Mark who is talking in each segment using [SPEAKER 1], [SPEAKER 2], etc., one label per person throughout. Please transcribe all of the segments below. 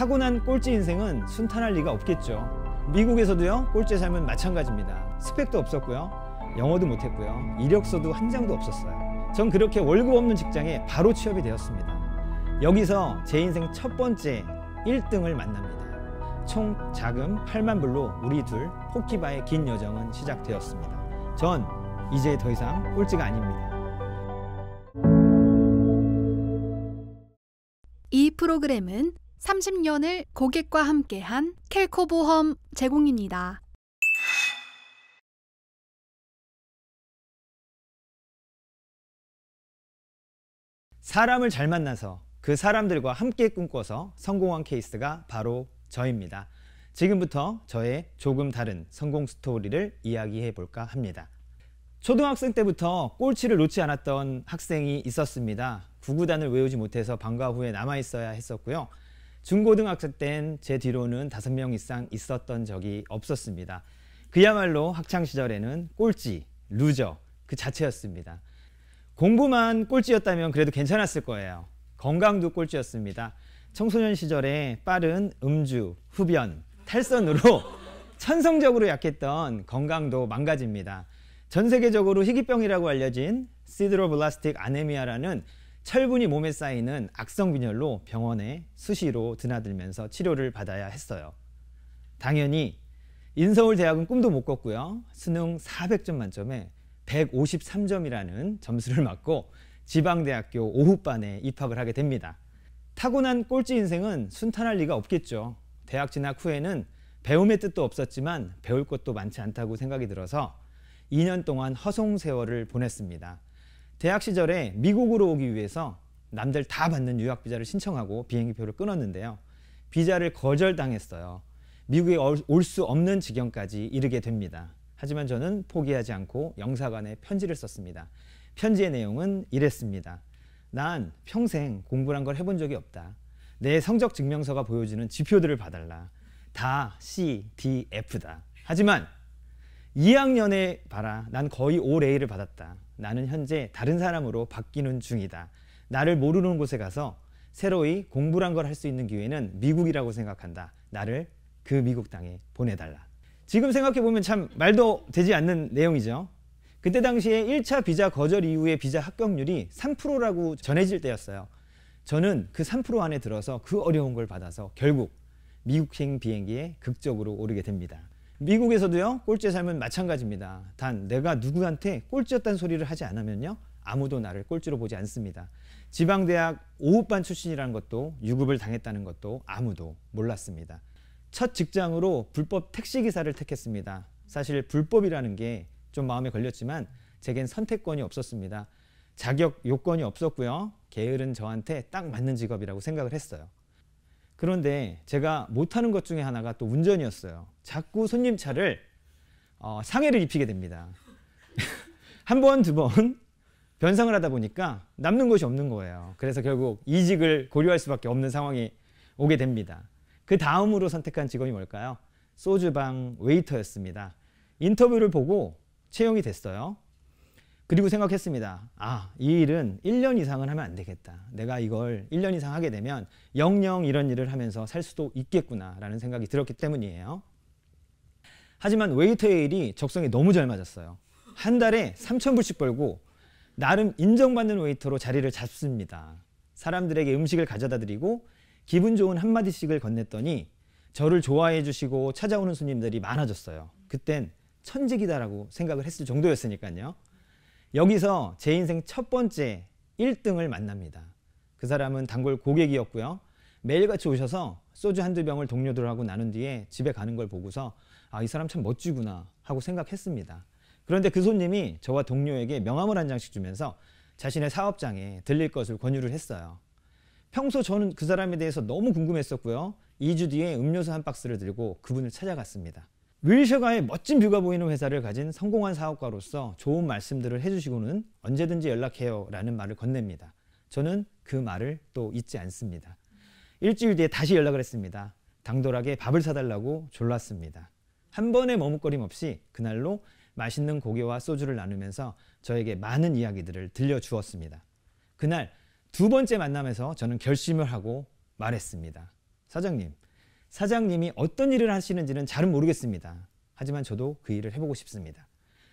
[SPEAKER 1] 타고난 꼴찌 인생은 순탄할 리가 없겠죠. 미국에서도요, 꼴찌 삶은 마찬가지입니다. 스펙도 없었고요, 영어도 못했고요, 이력서도 한 장도 없었어요. 전 그렇게 월급 없는 직장에 바로 취업이 되었습니다. 여기서 제 인생 첫 번째 1등을 만납니다. 총 자금 8만 불로 우리 둘 포키바의 긴 여정은 시작되었습니다. 전 이제 더 이상 꼴찌가 아닙니다. 이 프로그램은 30년을 고객과 함께한 캘코보험 제공입니다. 사람을 잘 만나서 그 사람들과 함께 꿈꿔서 성공한 케이스가 바로 저입니다. 지금부터 저의 조금 다른 성공 스토리를 이야기해 볼까 합니다. 초등학생 때부터 꼴찌를 놓지 않았던 학생이 있었습니다. 구구단을 외우지 못해서 방과 후에 남아 있어야 했었고요. 중고등학생 땐제 뒤로는 다섯 명 이상 있었던 적이 없었습니다. 그야말로 학창 시절에는 꼴찌, 루저 그 자체였습니다. 공부만 꼴찌였다면 그래도 괜찮았을 거예요. 건강도 꼴찌였습니다. 청소년 시절에 빠른 음주, 흡연, 탈선으로 천성적으로 약했던 건강도 망가집니다. 전 세계적으로 희귀병이라고 알려진 시드로블라스틱 아네미아라는 철분이 몸에 쌓이는 악성 빈혈로 병원에 수시로 드나들면서 치료를 받아야 했어요. 당연히 인서울 대학은 꿈도 못 꿨고요. 수능 400점 만점에 153점이라는 점수를 맞고 지방대학교 오후반에 입학을 하게 됩니다. 타고난 꼴찌 인생은 순탄할 리가 없겠죠. 대학 진학 후에는 배움의 뜻도 없었지만 배울 것도 많지 않다고 생각이 들어서 2년 동안 허송 세월을 보냈습니다. 대학 시절에 미국으로 오기 위해서 남들 다 받는 유학 비자를 신청하고 비행기표를 끊었는데요. 비자를 거절당했어요. 미국에 올 수 없는 지경까지 이르게 됩니다. 하지만 저는 포기하지 않고 영사관에 편지를 썼습니다. 편지의 내용은 이랬습니다. 난 평생 공부란 걸 해본 적이 없다. 내 성적 증명서가 보여주는 지표들을 봐달라. 다 C, D, F다. 하지만 2학년에 봐라. 난 거의 올 레이를 받았다. 나는 현재 다른 사람으로 바뀌는 중이다. 나를 모르는 곳에 가서 새로이 공부란 걸 할 수 있는 기회는 미국이라고 생각한다. 나를 그 미국 땅에 보내달라. 지금 생각해보면 참 말도 되지 않는 내용이죠. 그때 당시에 1차 비자 거절 이후에 비자 합격률이 3%라고 전해질 때였어요. 저는 그 3% 안에 들어서 그 어려운 걸 받아서 결국 미국행 비행기에 극적으로 오르게 됩니다. 미국에서도요 꼴찌에 살면 마찬가지입니다. 단 내가 누구한테 꼴찌였다는 소리를 하지 않으면요 아무도 나를 꼴찌로 보지 않습니다. 지방대학 오후반 출신이라는 것도 유급을 당했다는 것도 아무도 몰랐습니다. 첫 직장으로 불법 택시기사를 택했습니다. 사실 불법이라는 게 좀 마음에 걸렸지만 제겐 선택권이 없었습니다. 자격 요건이 없었고요. 게으른 저한테 딱 맞는 직업이라고 생각을 했어요. 그런데 제가 못하는 것 중에 하나가 또 운전이었어요. 자꾸 손님 차를 어, 상해를 입히게 됩니다. 한 번, 두 번 변상을 하다 보니까 남는 것이 없는 거예요. 그래서 결국 이직을 고려할 수밖에 없는 상황이 오게 됩니다. 그 다음으로 선택한 직업이 뭘까요? 소주방 웨이터였습니다. 인터뷰를 보고 채용이 됐어요. 그리고 생각했습니다. 아, 이 일은 1년 이상은 하면 안 되겠다. 내가 이걸 1년 이상 하게 되면 영영 이런 일을 하면서 살 수도 있겠구나라는 생각이 들었기 때문이에요. 하지만 웨이터의 일이 적성에 너무 잘 맞았어요. 한 달에 3,000불씩 벌고 나름 인정받는 웨이터로 자리를 잡습니다. 사람들에게 음식을 가져다 드리고 기분 좋은 한마디씩을 건넸더니 저를 좋아해 주시고 찾아오는 손님들이 많아졌어요. 그땐 천직이다라고 생각을 했을 정도였으니까요. 여기서 제 인생 첫 번째 1등을 만납니다. 그 사람은 단골 고객이었고요. 매일같이 오셔서 소주 한두 병을 동료들하고 나눈 뒤에 집에 가는 걸 보고서 아, 이 사람 참 멋지구나 하고 생각했습니다. 그런데 그 손님이 저와 동료에게 명함을 한 장씩 주면서 자신의 사업장에 들릴 것을 권유를 했어요. 평소 저는 그 사람에 대해서 너무 궁금했었고요. 2주 뒤에 음료수 한 박스를 들고 그분을 찾아갔습니다. 윌셔가의 멋진 뷰가 보이는 회사를 가진 성공한 사업가로서 좋은 말씀들을 해주시고는 언제든지 연락해요 라는 말을 건넵니다. 저는 그 말을 또 잊지 않습니다. 일주일 뒤에 다시 연락을 했습니다. 당돌하게 밥을 사달라고 졸랐습니다. 한 번의 머뭇거림 없이 그날로 맛있는 고기와 소주를 나누면서 저에게 많은 이야기들을 들려주었습니다. 그날 두 번째 만남에서 저는 결심을 하고 말했습니다. 사장님, 사장님이 어떤 일을 하시는지는 잘은 모르겠습니다. 하지만 저도 그 일을 해보고 싶습니다.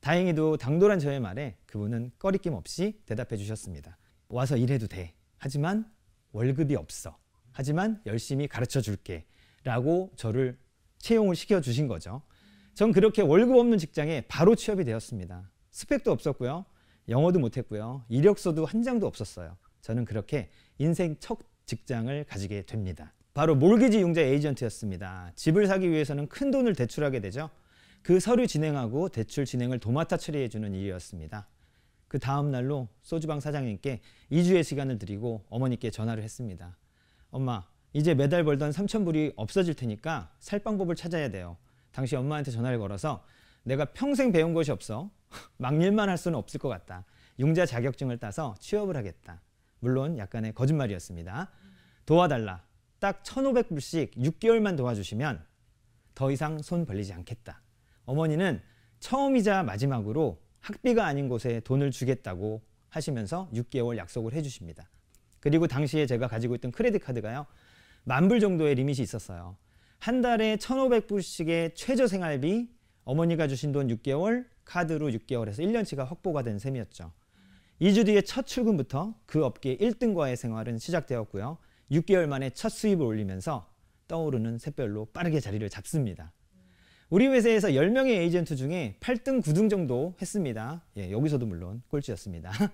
[SPEAKER 1] 다행히도 당돌한 저의 말에 그분은 꺼리낌 없이 대답해 주셨습니다. 와서 일해도 돼. 하지만 월급이 없어. 하지만 열심히 가르쳐 줄게. 라고 저를 채용을 시켜 주신 거죠. 전 그렇게 월급 없는 직장에 바로 취업이 되었습니다. 스펙도 없었고요. 영어도 못했고요. 이력서도 한 장도 없었어요. 저는 그렇게 인생 첫 직장을 가지게 됩니다. 바로 몰기지 융자 에이전트였습니다. 집을 사기 위해서는 큰 돈을 대출하게 되죠. 그 서류 진행하고 대출 진행을 도맡아 처리해주는 일이었습니다. 그 다음 날로 소주방 사장님께 2주의 시간을 드리고 어머니께 전화를 했습니다. 엄마, 이제 매달 벌던 3천불이 없어질 테니까 살 방법을 찾아야 돼요. 당시 엄마한테 전화를 걸어서 내가 평생 배운 것이 없어. 막일만 할 수는 없을 것 같다. 융자 자격증을 따서 취업을 하겠다. 물론 약간의 거짓말이었습니다. 도와달라. 딱 1,500불씩 6개월만 도와주시면 더 이상 손 벌리지 않겠다. 어머니는 처음이자 마지막으로 학비가 아닌 곳에 돈을 주겠다고 하시면서 6개월 약속을 해주십니다. 그리고 당시에 제가 가지고 있던 크레딧 카드가요. 만불 정도의 리밋이 있었어요. 한 달에 1,500불씩의 최저 생활비, 어머니가 주신 돈 6개월, 카드로 6개월에서 1년치가 확보가 된 셈이었죠. 2주 뒤에 첫 출근부터 그 업계 1등과의 생활은 시작되었고요. 6개월 만에 첫 수입을 올리면서 떠오르는 샛별로 빠르게 자리를 잡습니다. 우리 회사에서 10명의 에이전트 중에 8등, 9등 정도 했습니다. 예, 여기서도 물론 꼴찌였습니다.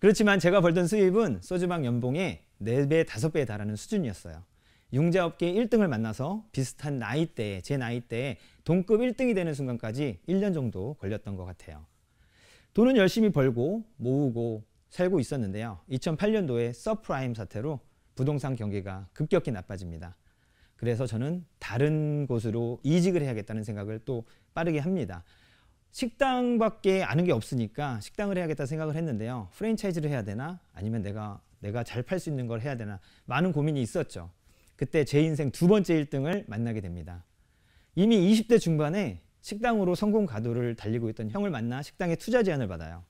[SPEAKER 1] 그렇지만 제가 벌던 수입은 소주방 연봉의 4배, 5배에 달하는 수준이었어요. 융자업계 1등을 만나서 비슷한 나이대에, 제 나이대에 동급 1등이 되는 순간까지 1년 정도 걸렸던 것 같아요. 돈은 열심히 벌고 모으고 살고 있었는데요. 2008년도에 서프라임 사태로 부동산 경기가 급격히 나빠집니다. 그래서 저는 다른 곳으로 이직을 해야겠다는 생각을 또 빠르게 합니다. 식당밖에 아는 게 없으니까 식당을 해야겠다 생각을 했는데요. 프랜차이즈를 해야 되나 아니면 내가 내가 잘 팔 수 있는 걸 해야 되나 많은 고민이 있었죠. 그때 제 인생 두 번째 1등을 만나게 됩니다. 이미 20대 중반에 식당으로 성공 가도를 달리고 있던 형을 만나 식당에 투자 제안을 받아요.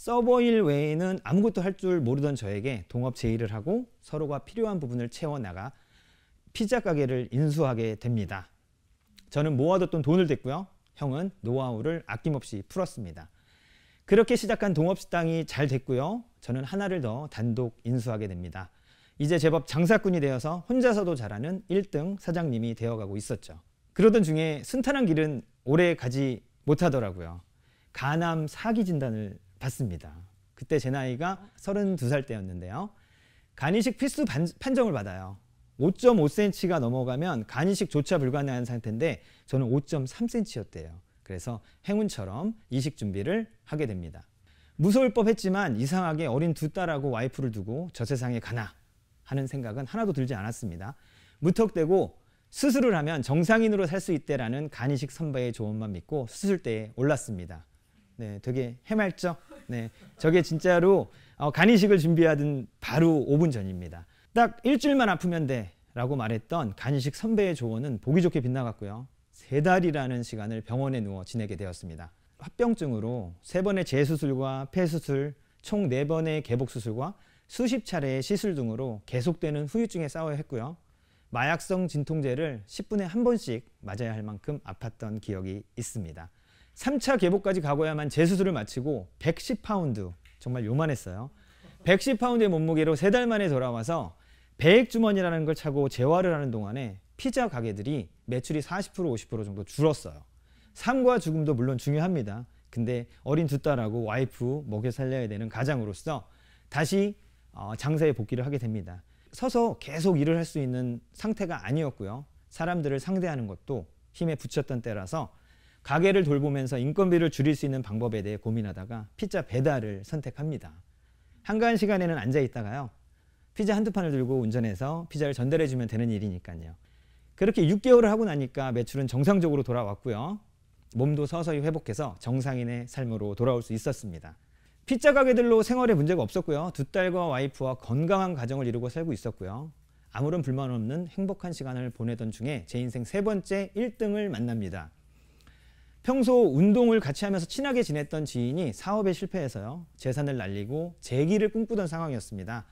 [SPEAKER 1] 서버일 외에는 아무것도 할 줄 모르던 저에게 동업 제의를 하고 서로가 필요한 부분을 채워나가 피자 가게를 인수하게 됩니다. 저는 모아뒀던 돈을 댔고요. 형은 노하우를 아낌없이 풀었습니다. 그렇게 시작한 동업식당이 잘 됐고요. 저는 하나를 더 단독 인수하게 됩니다. 이제 제법 장사꾼이 되어서 혼자서도 잘하는 1등 사장님이 되어가고 있었죠. 그러던 중에 순탄한 길은 오래 가지 못하더라고요. 가남 사기 진단을 받습니다. 그때 제 나이가 32살 때였는데요. 간이식 필수 반, 판정을 받아요. 5.5cm가 넘어가면 간이식조차 불가능한 상태인데 저는 5.3cm였대요. 그래서 행운처럼 이식 준비를 하게 됩니다. 무서울 법했지만 이상하게 어린 두 딸하고 와이프를 두고 저 세상에 가나 하는 생각은 하나도 들지 않았습니다. 무턱대고 수술을 하면 정상인으로 살 수 있대라는 간이식 선배의 조언만 믿고 수술대에 올랐습니다. 네, 되게 해맑죠? 네, 저게 진짜로 어, 간이식을 준비하던 바로 5분 전입니다. 딱 일주일만 아프면 돼 라고 말했던 간이식 선배의 조언은 보기 좋게 빗나갔고요. 세 달이라는 시간을 병원에 누워 지내게 되었습니다. 합병증으로 세 번의 재수술과 폐수술, 총 네 번의 개복수술과 수십 차례의 시술 등으로 계속되는 후유증에 싸워야 했고요. 마약성 진통제를 10분에 한 번씩 맞아야 할 만큼 아팠던 기억이 있습니다. 3차 계보까지 가고야만 재수술을 마치고 110파운드 정말 요만했어요. 110파운드의 몸무게로 세 달 만에 돌아와서 배액주머니라는 걸 차고 재활을 하는 동안에 피자 가게들이 매출이 40% 50% 정도 줄었어요. 삶과 죽음도 물론 중요합니다. 근데 어린 두 딸하고 와이프 먹여 살려야 되는 가장으로서 다시 어, 장사에 복귀를 하게 됩니다. 서서 계속 일을 할 수 있는 상태가 아니었고요. 사람들을 상대하는 것도 힘에 부쳤던 때라서 가게를 돌보면서 인건비를 줄일 수 있는 방법에 대해 고민하다가 피자 배달을 선택합니다. 한가한 시간에는 앉아 있다가요. 피자 한두 판을 들고 운전해서 피자를 전달해 주면 되는 일이니까요. 그렇게 6개월을 하고 나니까 매출은 정상적으로 돌아왔고요. 몸도 서서히 회복해서 정상인의 삶으로 돌아올 수 있었습니다. 피자 가게들로 생활에 문제가 없었고요. 두 딸과 와이프와 건강한 가정을 이루고 살고 있었고요. 아무런 불만 없는 행복한 시간을 보내던 중에 제 인생 세 번째 1등을 만납니다. 평소 운동을 같이 하면서 친하게 지냈던 지인이 사업에 실패해서요. 재산을 날리고 재기를 꿈꾸던 상황이었습니다.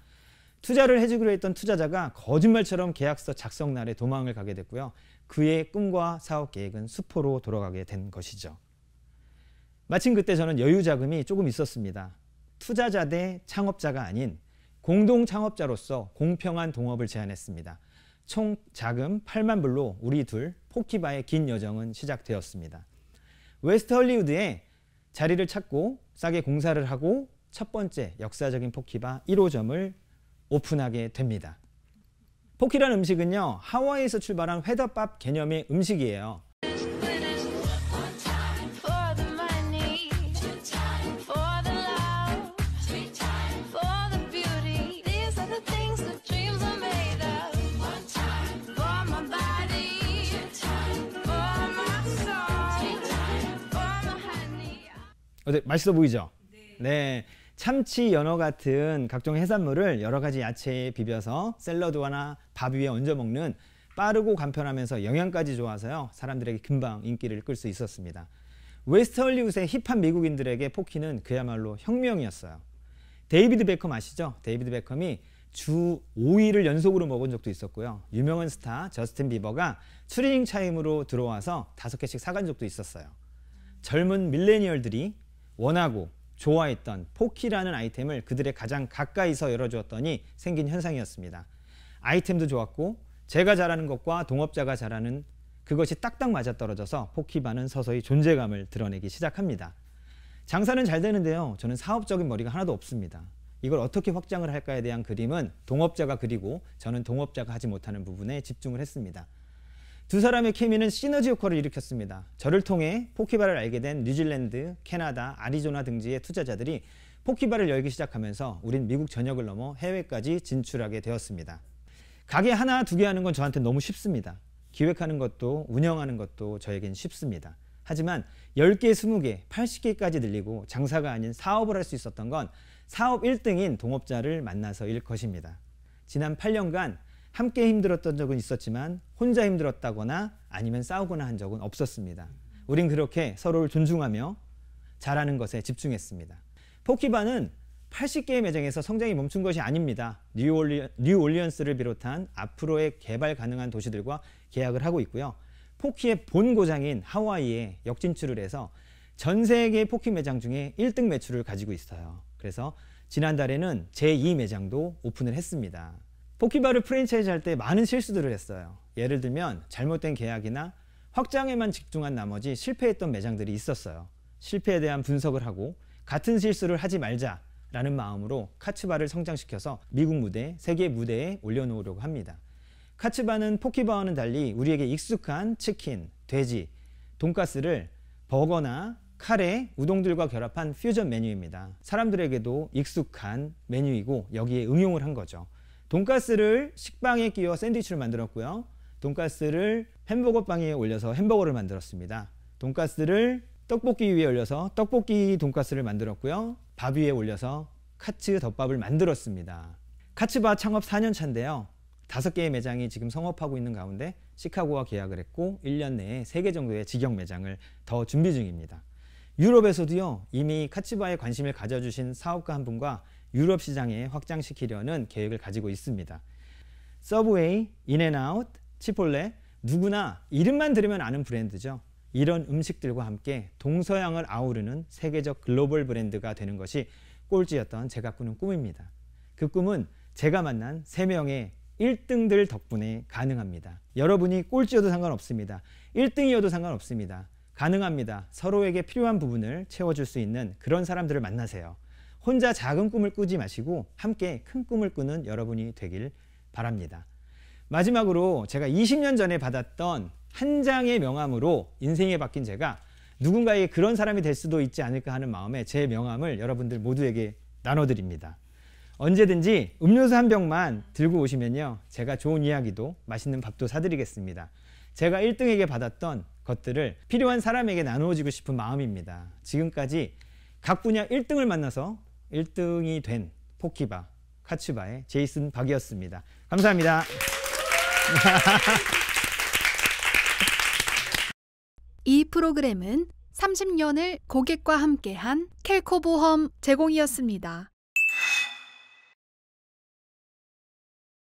[SPEAKER 1] 투자를 해주기로 했던 투자자가 거짓말처럼 계약서 작성 날에 도망을 가게 됐고요. 그의 꿈과 사업 계획은 수포로 돌아가게 된 것이죠. 마침 그때 저는 여유 자금이 조금 있었습니다. 투자자 대 창업자가 아닌 공동 창업자로서 공평한 동업을 제안했습니다. 총 자금 8만 불로 우리 둘 포키바의 긴 여정은 시작되었습니다. 웨스트 헐리우드에 자리를 찾고 싸게 공사를 하고 첫 번째 역사적인 포키바 1호점을 오픈하게 됩니다. 포키란 음식은요. 하와이에서 출발한 회덮밥 개념의 음식이에요. 어때 네, 맛있어 보이죠? 네. 네. 참치, 연어 같은 각종 해산물을 여러 가지 야채에 비벼서 샐러드와나 밥 위에 얹어 먹는 빠르고 간편하면서 영양까지 좋아서요. 사람들에게 금방 인기를 끌 수 있었습니다. 웨스트 헐리우드의 힙한 미국인들에게 포키는 그야말로 혁명이었어요. 데이비드 베컴 아시죠? 데이비드 베컴이 주5일을 연속으로 먹은 적도 있었고요. 유명한 스타 저스틴 비버가 트레이닝 차임으로 들어와서 다섯 개씩 사간 적도 있었어요. 젊은 밀레니얼들이 원하고 좋아했던 포키라는 아이템을 그들의 가장 가까이서 열어주었더니 생긴 현상이었습니다. 아이템도 좋았고 제가 잘하는 것과 동업자가 잘하는 그것이 딱딱 맞아떨어져서 포키바는 서서히 존재감을 드러내기 시작합니다. 장사는 잘 되는데요. 저는 사업적인 머리가 하나도 없습니다. 이걸 어떻게 확장을 할까에 대한 그림은 동업자가 그리고 저는 동업자가 하지 못하는 부분에 집중을 했습니다. 두 사람의 케미는 시너지 효과를 일으켰습니다. 저를 통해 포키바를 알게 된 뉴질랜드, 캐나다, 아리조나 등지의 투자자들이 포키바를 열기 시작하면서 우린 미국 전역을 넘어 해외까지 진출하게 되었습니다. 가게 하나 두 개 하는 건 저한테 너무 쉽습니다. 기획하는 것도 운영하는 것도 저에겐 쉽습니다. 하지만 10개, 20개, 80개까지 늘리고 장사가 아닌 사업을 할 수 있었던 건 사업 1등인 동업자를 만나서일 것입니다. 지난 8년간 함께 힘들었던 적은 있었지만 혼자 힘들었다거나 아니면 싸우거나 한 적은 없었습니다. 우린 그렇게 서로를 존중하며 잘하는 것에 집중했습니다. 포키바는 80개의 매장에서 성장이 멈춘 것이 아닙니다. 뉴올리, 뉴올리언스를 비롯한 앞으로의 개발 가능한 도시들과 계약을 하고 있고요. 포키의 본 고장인 하와이에 역진출을 해서 전 세계 포키 매장 중에 1등 매출을 가지고 있어요. 그래서 지난달에는 제2 매장도 오픈을 했습니다. 포키바를 프랜차이즈 할 때 많은 실수들을 했어요. 예를 들면 잘못된 계약이나 확장에만 집중한 나머지 실패했던 매장들이 있었어요. 실패에 대한 분석을 하고 같은 실수를 하지 말자라는 마음으로 카츠바를 성장시켜서 미국 무대, 세계 무대에 올려놓으려고 합니다. 카츠바는 포키바와는 달리 우리에게 익숙한 치킨, 돼지, 돈가스를 버거나 카레, 우동들과 결합한 퓨전 메뉴입니다. 사람들에게도 익숙한 메뉴이고 여기에 응용을 한 거죠. 돈가스를 식빵에 끼워 샌드위치를 만들었고요. 돈가스를 햄버거 빵에 올려서 햄버거를 만들었습니다. 돈가스를 떡볶이 위에 올려서 떡볶이 돈가스를 만들었고요. 밥 위에 올려서 카츠 덮밥을 만들었습니다. 카츠바 창업 4년 차인데요. 5개의 매장이 지금 성업하고 있는 가운데 시카고와 계약을 했고 1년 내에 3개 정도의 직영 매장을 더 준비 중입니다. 유럽에서도요. 이미 카츠바에 관심을 가져주신 사업가 한 분과 유럽 시장에 확장시키려는 계획을 가지고 있습니다. 서브웨이, 인앤아웃, 치폴레 누구나 이름만 들으면 아는 브랜드죠. 이런 음식들과 함께 동서양을 아우르는 세계적 글로벌 브랜드가 되는 것이 꼴찌였던 제가 꾸는 꿈입니다. 그 꿈은 제가 만난 3명의 1등들 덕분에 가능합니다. 여러분이 꼴찌여도 상관없습니다. 1등이어도 상관없습니다. 가능합니다. 서로에게 필요한 부분을 채워줄 수 있는 그런 사람들을 만나세요. 혼자 작은 꿈을 꾸지 마시고 함께 큰 꿈을 꾸는 여러분이 되길 바랍니다. 마지막으로 제가 20년 전에 받았던 한 장의 명함으로 인생에 바뀐 제가 누군가의 그런 사람이 될 수도 있지 않을까 하는 마음에 제 명함을 여러분들 모두에게 나눠드립니다. 언제든지 음료수 한 병만 들고 오시면요. 제가 좋은 이야기도 맛있는 밥도 사드리겠습니다. 제가 1등에게 받았던 것들을 필요한 사람에게 나누어지고 싶은 마음입니다. 지금까지 각 분야 1등을 만나서 1등이 된 포키바 카츠바의 제이슨 박이었습니다. 감사합니다. 이 프로그램은 30년을 고객과 함께한 캘코보험 제공이었습니다.